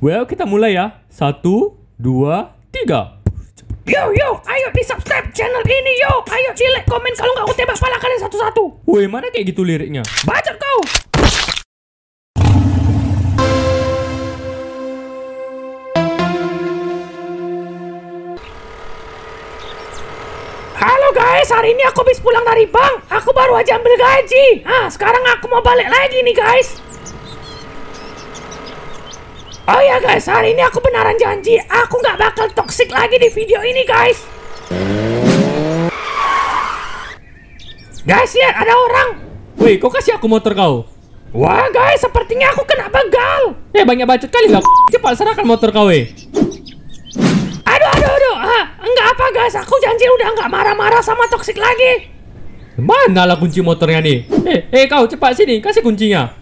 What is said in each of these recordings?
Well, kita mulai ya. Satu, dua, tiga. Yo yo, ayo di subscribe channel ini yo. Ayo cilek komen kalau nggak aku tembak pala kalian satu-satu. Woi mana kayak gitu liriknya? baca kau. Halo guys, hari ini aku habis pulang dari bank. Aku baru aja ambil gaji. Ah, sekarang aku mau balik lagi nih guys. Oh ya guys, hari ini aku beneran janji aku nggak bakal toxic lagi di video ini guys. Guys lihat ada orang. Wih, kok kasih aku motor kau? Wah guys, sepertinya aku kena begal. Eh banyak bacot kali nggak? Cepat serahkan motor kau eh. Aduh aduh aduh, ah, enggak apa guys, aku janji udah enggak marah-marah sama toxic lagi. Mana lah kunci motornya nih? Eh, eh kau cepat sini, kasih kuncinya.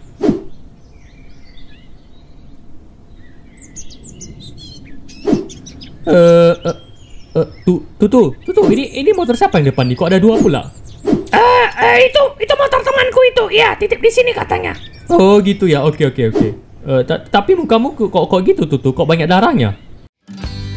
Eh, uh, eh, uh, eh, tuh, tuh, tuh, tuh, ini, ini motor siapa yang depan nih? Kok ada dua pula? Eh, uh, uh, itu, itu motor temanku itu. Ya, titip di sini katanya. Oh, gitu ya. Oke, oke, oke. Uh, tapi mukamu kok kok gitu tuh, tuh, kok banyak darahnya?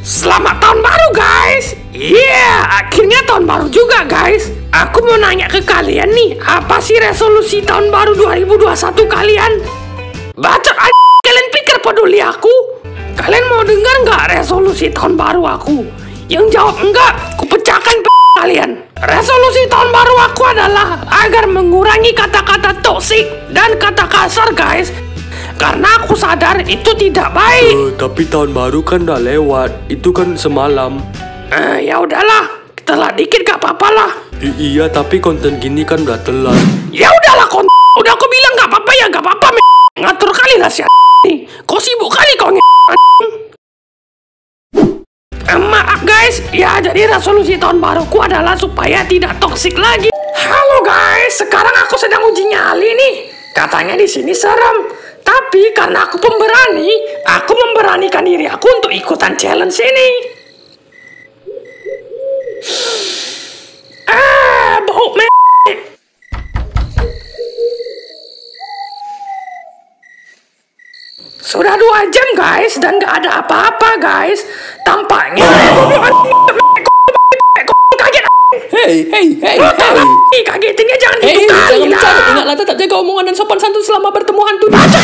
Selamat tahun baru guys! Iya, yeah, akhirnya tahun baru juga guys. Aku mau nanya ke kalian nih, apa sih resolusi tahun baru 2021 kalian? Bacot aja! resolusi tahun baru aku. Yang jawab enggak, kupecahkan kalian. Resolusi tahun baru aku adalah agar mengurangi kata-kata toksik dan kata kasar, guys. Karena aku sadar itu tidak baik. Uh, tapi tahun baru kan udah lewat. Itu kan semalam. Uh, ya udahlah, telat dikit gak apa-apa lah. I iya, tapi konten gini kan udah telat. Ya udahlah konten. Udah aku bilang gak apa-apa ya, gak apa-apa. Ngatur kali lah si Kau sibuk Jadi resolusi tahun baruku adalah supaya tidak toksik lagi. Halo guys, sekarang aku sedang uji nyali nih. Katanya di sini serem. Tapi karena aku pemberani, aku memberanikan diri aku untuk ikutan challenge ini. Ah, bau me Sudah dua jam guys dan gak ada apa-apa guys. Tampaknya. Oh. Kaget. Hei, hei, hei, oh, hei. Kagetinnya jangan hey, gitu kali jangan lah. Ingatlah tetap jaga omongan dan sopan santun selama bertemu hantu. Baca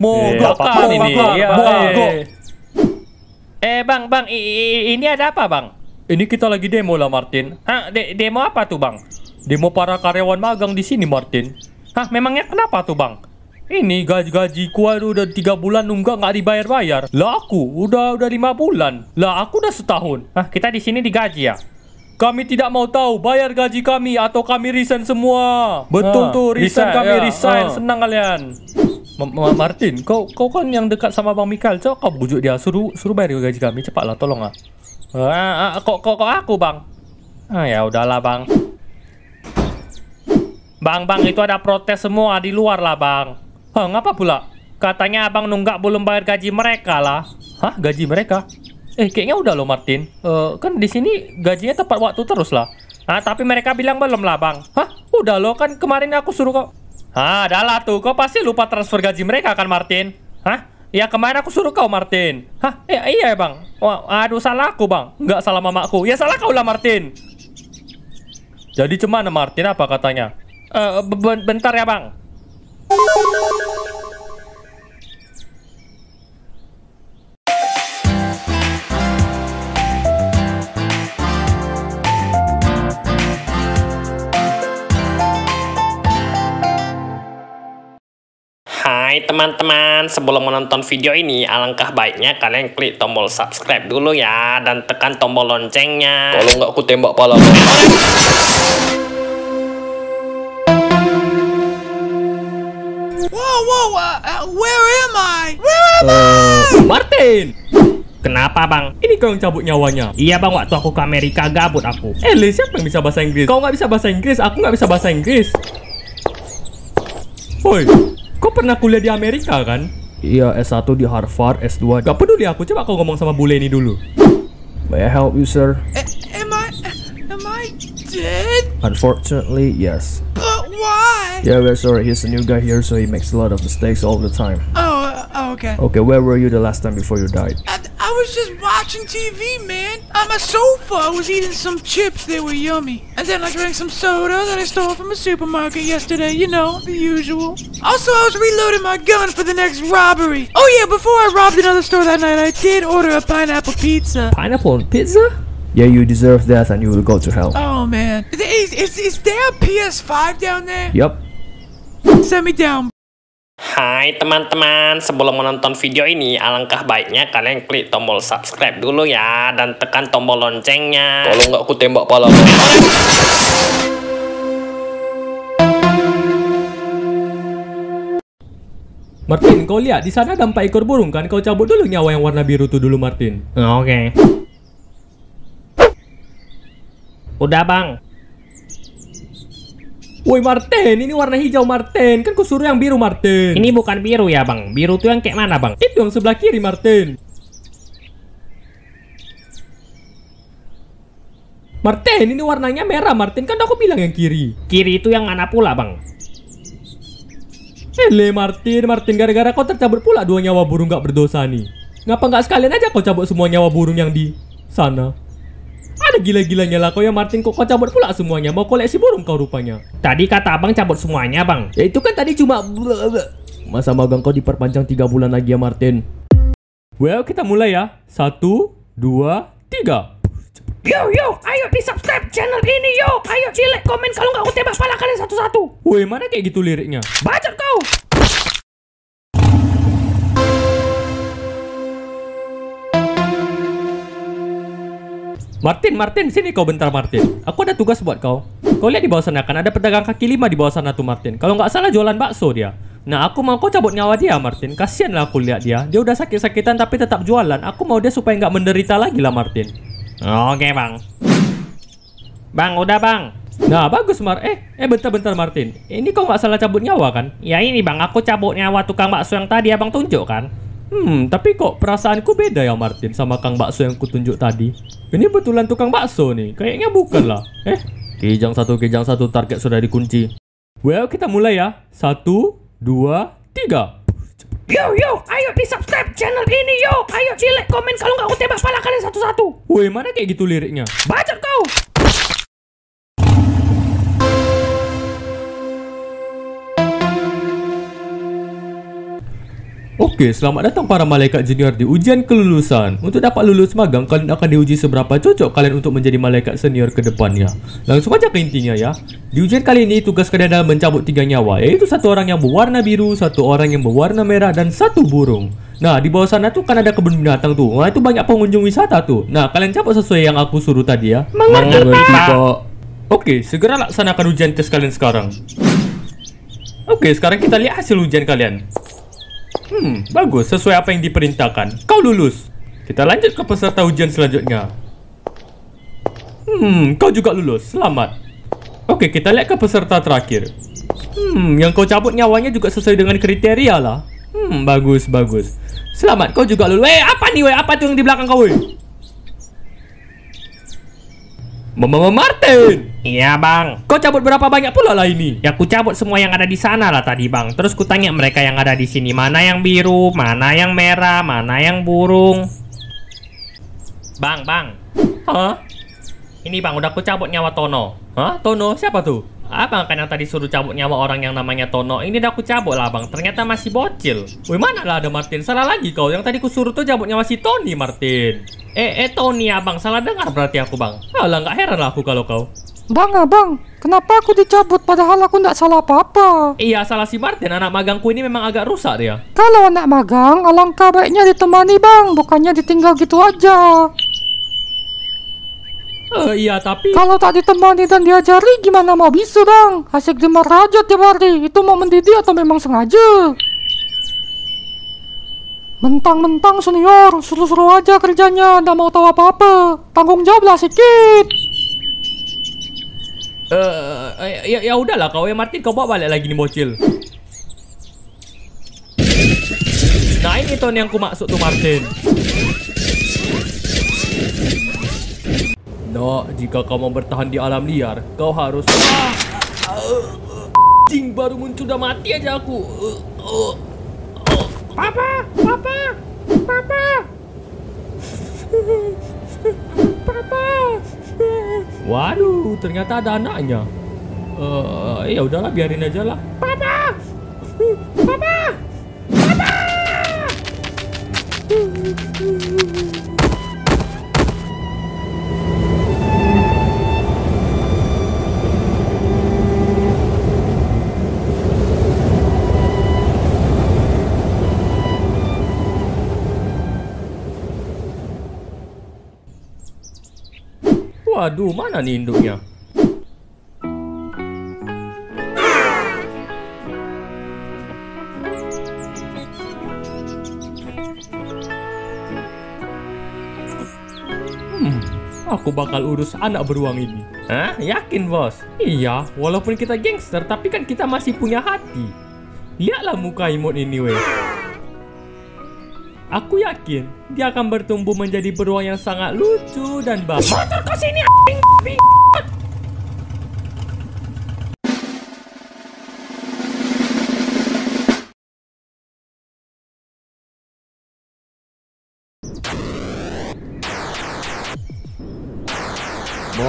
Mogok, ini, mogok. Iya, eh. eh, bang, bang, ini ada apa, bang? Ini kita lagi demo lah Martin. Hah, de demo apa tuh bang? Demo para karyawan magang di sini Martin. Hah, memangnya kenapa tuh bang? Ini gaji-gaji gua udah tiga bulan nunggak nggak dibayar-bayar. Lah aku udah udah lima bulan. Lah aku udah setahun. Hah, kita di sini digaji ya? Kami tidak mau tahu bayar gaji kami atau kami resign semua. Betul ha, ah, tuh resign, resign kami ya, resign. ha. Ah. Senang kalian. Ma Martin, kau kau kan yang dekat sama Bang Mikal, coba kau bujuk dia suruh suruh bayar gaji kami cepatlah tolong ah. Ah, ah, kok kok kok aku bang? Ah ya udahlah bang. Bang bang itu ada protes semua di luar lah bang. Hah ngapa pula? Katanya abang nunggak belum bayar gaji mereka lah. Hah gaji mereka? Eh kayaknya udah loh Martin. Uh, kan di sini gajinya tepat waktu terus lah. Ah tapi mereka bilang belum lah bang. Hah udah loh kan kemarin aku suruh kok. Ah adalah tuh kok pasti lupa transfer gaji mereka kan Martin. Hah Ya kemarin aku suruh kau Martin. Hah? Ya, iya bang. Wah, aduh salah aku bang. Enggak salah mamaku. Ya salah kau lah Martin. Jadi cuman Martin apa katanya? Uh, bentar ya bang. teman-teman, sebelum menonton video ini, alangkah baiknya kalian klik tombol subscribe dulu ya, dan tekan tombol loncengnya. Kalau nggak aku tembak pala. Uh, uh, where am I? Where am I? Oh, Martin! Kenapa bang? Ini kau yang cabut nyawanya. Iya bang, waktu aku ke Amerika gabut aku. Eh, Liz, siapa yang bisa bahasa Inggris? Kau nggak bisa bahasa Inggris, aku nggak bisa bahasa Inggris. Woi, kau pernah kuliah di Amerika kan? Iya, S1 di Harvard, S2. Gak peduli aku, coba kau ngomong sama bule ini dulu. May I help you, sir? E am I am I dead? Unfortunately, yes. But why? Yeah, we're sorry. He's a new guy here, so he makes a lot of mistakes all the time. Oh, oh okay. Okay, where were you the last time before you died? At was just watching TV, man. On my sofa, I was eating some chips. They were yummy. And then I drank some soda that I stole from a supermarket yesterday. You know, the usual. Also, I was reloading my gun for the next robbery. Oh, yeah, before I robbed another store that night, I did order a pineapple pizza. Pineapple pizza? Yeah, you deserve that and you will go to hell. Oh, man. Is, is, is there a PS5 down there? Yep. Send me down. Hai teman-teman, sebelum menonton video ini, alangkah baiknya kalian klik tombol subscribe dulu ya, dan tekan tombol loncengnya. Kalau nggak aku tembak pala. Martin, kau lihat di sana ada empat ekor burung kan? Kau cabut dulu nyawa yang warna biru tuh dulu, Martin. Oke. Okay. Udah bang, Woi Martin, ini warna hijau Martin. Kan kusuruh yang biru Martin. Ini bukan biru ya bang. Biru tuh yang kayak mana bang? Itu yang sebelah kiri Martin. Martin, ini warnanya merah Martin. Kan aku bilang yang kiri. Kiri itu yang mana pula bang? Hele Martin, Martin gara-gara kau tercabut pula dua nyawa burung gak berdosa nih. Ngapa nggak sekalian aja kau cabut semua nyawa burung yang di sana? Ada gila-gilanya lah kau ya Martin kok kau cabut pula semuanya. Mau koleksi burung kau rupanya. Tadi kata abang cabut semuanya bang. Ya itu kan tadi cuma... Masa magang kau diperpanjang 3 bulan lagi ya Martin. Well kita mulai ya. Satu, dua, tiga. Yo yo, ayo di subscribe channel ini yo. Ayo cilek komen kalau nggak aku tembak pala kalian satu-satu. Woi mana kayak gitu liriknya? Bacot kau. Martin, Martin, sini kau bentar Martin. Aku ada tugas buat kau. Kau lihat di bawah sana kan ada pedagang kaki lima di bawah sana tuh Martin. Kalau nggak salah jualan bakso dia. Nah aku mau kau cabut nyawa dia Martin. Kasian lah aku lihat dia. Dia udah sakit-sakitan tapi tetap jualan. Aku mau dia supaya nggak menderita lagi lah Martin. Oke okay, bang. Bang udah bang. Nah bagus Mar. Eh eh bentar-bentar Martin. Ini kau nggak salah cabut nyawa kan? Ya ini bang. Aku cabut nyawa tukang bakso yang tadi abang tunjuk kan. Hmm, tapi kok perasaanku beda ya Martin sama Kang Bakso yang kutunjuk tadi. Ini betulan tukang bakso nih, kayaknya bukan lah. Eh, kijang satu, kijang satu, target sudah dikunci. Well, kita mulai ya. Satu, dua, tiga. Yo yo, ayo di subscribe channel ini yo. Ayo cilek komen kalau nggak aku tembak pala kalian satu-satu. Woi, mana kayak gitu liriknya? Bajak kau. Oke, selamat datang para malaikat junior di ujian kelulusan. Untuk dapat lulus magang, kalian akan diuji seberapa cocok kalian untuk menjadi malaikat senior ke depannya. Langsung aja ke intinya ya. Di ujian kali ini, tugas kalian adalah mencabut tiga nyawa, yaitu satu orang yang berwarna biru, satu orang yang berwarna merah, dan satu burung. Nah, di bawah sana tuh kan ada kebun binatang tuh. Nah, itu banyak pengunjung wisata tuh. Nah, kalian cabut sesuai yang aku suruh tadi ya. Mengerti, Pak. Oke, segera laksanakan ujian tes kalian sekarang. Oke, sekarang kita lihat hasil ujian kalian. Hmm, bagus. Sesuai apa yang diperintahkan. Kau lulus. Kita lanjut ke peserta ujian selanjutnya. Hmm, kau juga lulus. Selamat. Oke, kita lihat ke peserta terakhir. Hmm, yang kau cabut nyawanya juga sesuai dengan kriteria lah. Hmm, bagus, bagus. Selamat, kau juga lulus. Eh, apa nih, weh? Apa tuh yang di belakang kau, weh? Mama Martin. Iya bang. Kau cabut berapa banyak pula lah ini? Ya aku cabut semua yang ada di sana lah tadi bang. Terus ku tanya mereka yang ada di sini mana yang biru, mana yang merah, mana yang burung. Bang, bang. Hah? Ini bang udah ku cabut nyawa Tono. Hah? Tono siapa tuh? Apa kan yang tadi suruh cabut nyawa orang yang namanya Tono. Ini udah aku cabut lah bang. Ternyata masih bocil. Wih mana lah ada Martin? Salah lagi kau. Yang tadi ku suruh tuh cabut nyawa si Tony Martin. Eh, eh Tony abang, salah dengar berarti aku bang. Alah, nggak heran aku kalau kau. Bang, abang, kenapa aku dicabut padahal aku nggak salah apa-apa? Iya, salah si Martin. Anak magangku ini memang agak rusak dia. Kalau anak magang, alangkah baiknya ditemani bang, bukannya ditinggal gitu aja. Uh, iya tapi Kalau tak ditemani dan diajari gimana mau bisa bang Asik dimarajat tiap hari Itu mau mendidih atau memang sengaja Mentang-mentang senior, suruh-suruh aja kerjanya, ndak mau tahu apa-apa. Tanggung jawab lah sedikit. Eh, uh, ya, ya udahlah kau ya Martin, kau bawa balik lagi nih bocil. Nah ini ton yang ku maksud tuh Martin. No, jika kau mau bertahan di alam liar, kau harus... Ah, uh, uh, baru muncul udah mati aja aku. Uh, uh. Papa! Papa! Papa! Papa! Waduh, ternyata ada anaknya. Uh, ya udahlah, biarin aja lah. Papa! Papa! Papa! Waduh, mana nih induknya? Hmm, aku bakal urus anak beruang ini. Hah? Yakin, bos? Iya, walaupun kita gangster, tapi kan kita masih punya hati. Lihatlah muka imut ini, weh. Aku yakin dia akan bertumbuh menjadi beruang yang sangat lucu dan bagus. Motor sini, a**ing,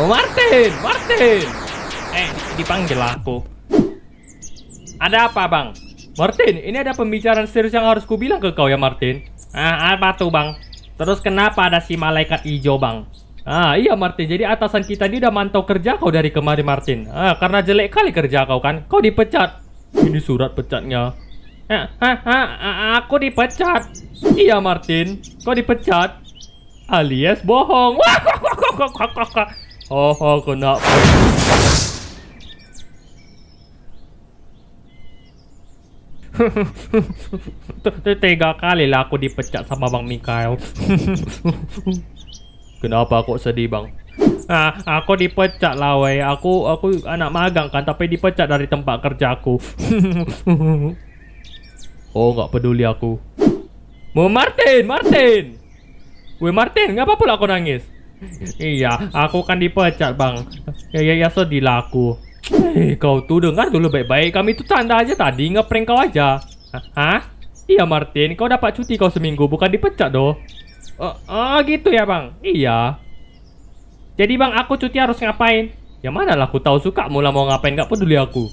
Martin, Martin. Eh, dipanggil aku. Ada apa, Bang? Martin, ini ada pembicaraan serius yang harus ku bilang ke kau ya, Martin. Ah, apa tuh bang? Terus kenapa ada si malaikat hijau bang? Ah iya Martin, jadi atasan kita ini udah mantau kerja kau dari kemarin Martin. Ah karena jelek kali kerja kau kan, kau dipecat. Ini surat pecatnya. Ah, ah, ah, ah aku dipecat. Iya Martin, kau dipecat. Alias bohong. Wah, oh kena. Tiga kali lah aku dipecat sama Bang Mikael. Kenapa kok sedih Bang? Ah, aku dipecat lah wey. Aku aku anak magang kan, tapi dipecat dari tempat kerjaku. oh, nggak peduli aku. Mau Martin, Martin. Wei Martin, ngapa pula aku nangis? iya, aku kan dipecat bang. Ya ya ya sedih lah aku. Hei, eh, kau tuh dengar dulu baik-baik. Kami tuh tanda aja tadi ngeprank kau aja. Hah? Iya, Martin. Kau dapat cuti kau seminggu, bukan dipecat doh. Oh, uh, gitu ya, Bang? Iya. Jadi, Bang, aku cuti harus ngapain? Ya mana lah aku tahu suka mula mau ngapain, gak peduli aku.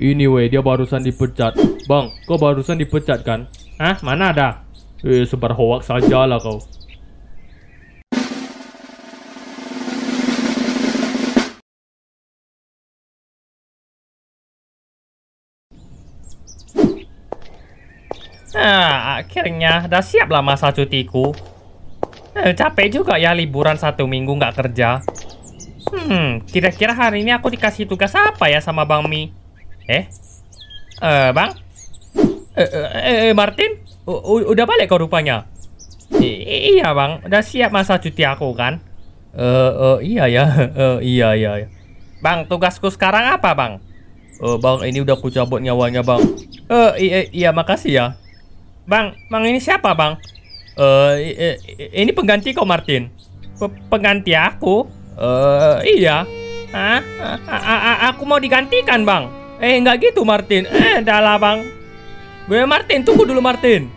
Ini woi weh, dia barusan dipecat. Bang, kau barusan dipecat kan? Hah, mana ada? Eh, sebar hoak lah kau. Nah, akhirnya udah siap lah masa cutiku. Eh, capek juga ya liburan satu minggu nggak kerja. Hmm, kira-kira hari ini aku dikasih tugas apa ya sama Bang Mi? Eh? Eh, Bang? Eh, eh, eh, eh Martin? U udah balik kau rupanya? I iya, Bang. Udah siap masa cuti aku kan? Eh, uh, uh, iya ya. Uh, iya, iya. Bang, tugasku sekarang apa, Bang? Uh, bang, ini udah kucabut cabut nyawanya, Bang. Eh, uh, iya, makasih ya. Bang, Bang ini siapa, Bang? Uh, ini pengganti kok Martin. P pengganti aku? Uh, iya. Hah? Aku mau digantikan, Bang. Eh, nggak gitu, Martin. Eh, lah Bang. Gue Martin, tunggu dulu, Martin.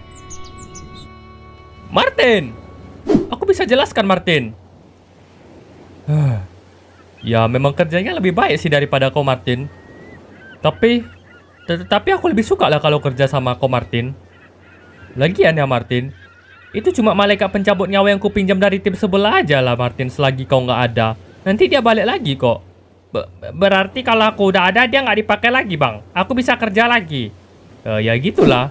Martin. Aku bisa jelaskan, Martin. Huh. Ah, ya, memang kerjanya lebih baik sih daripada kau, Martin. Tapi tapi aku lebih suka lah kalau kerja sama kau, Martin. Lagian ya Martin, itu cuma malaikat pencabut nyawa yang kupinjam dari tim sebelah aja lah Martin selagi kau nggak ada. Nanti dia balik lagi kok. Be berarti kalau aku udah ada dia nggak dipakai lagi bang. Aku bisa kerja lagi. Uh, ya gitulah.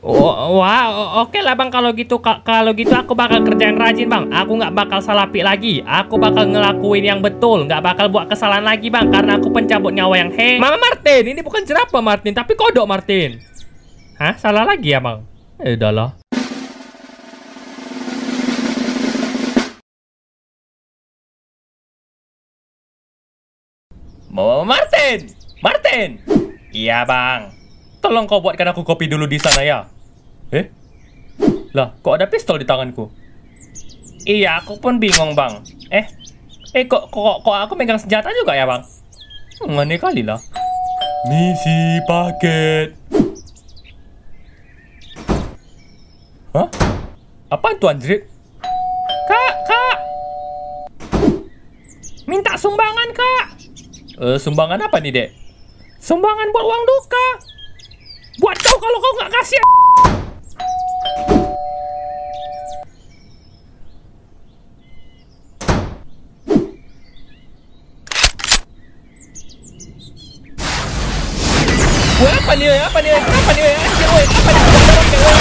Oh, wah, oke okay lah bang kalau gitu ka kalau gitu aku bakal kerjain rajin bang. Aku nggak bakal salah pik lagi. Aku bakal ngelakuin yang betul. Nggak bakal buat kesalahan lagi bang karena aku pencabut nyawa yang heng. Mama Martin, ini bukan jerapah Martin tapi kodok Martin. Hah, salah lagi ya bang? eh Oh, Martin! Martin! Iya, Bang. Tolong kau buatkan aku kopi dulu di sana ya. Eh? Lah, kok ada pistol di tanganku? Iya, aku pun bingung, Bang. Eh? Eh, kok kok, kok aku megang senjata juga ya, Bang? Aneh kali lah. Misi paket. Hah? Apaan tuh anjrit? Kak, kak! Minta sumbangan, kak! Uh, sumbangan apa nih, dek? Sumbangan buat uang duka! Buat kau kalau kau nggak kasih! apa nih? Apa nih? Apa nih? Apa nih? Apa nih? Apa nih?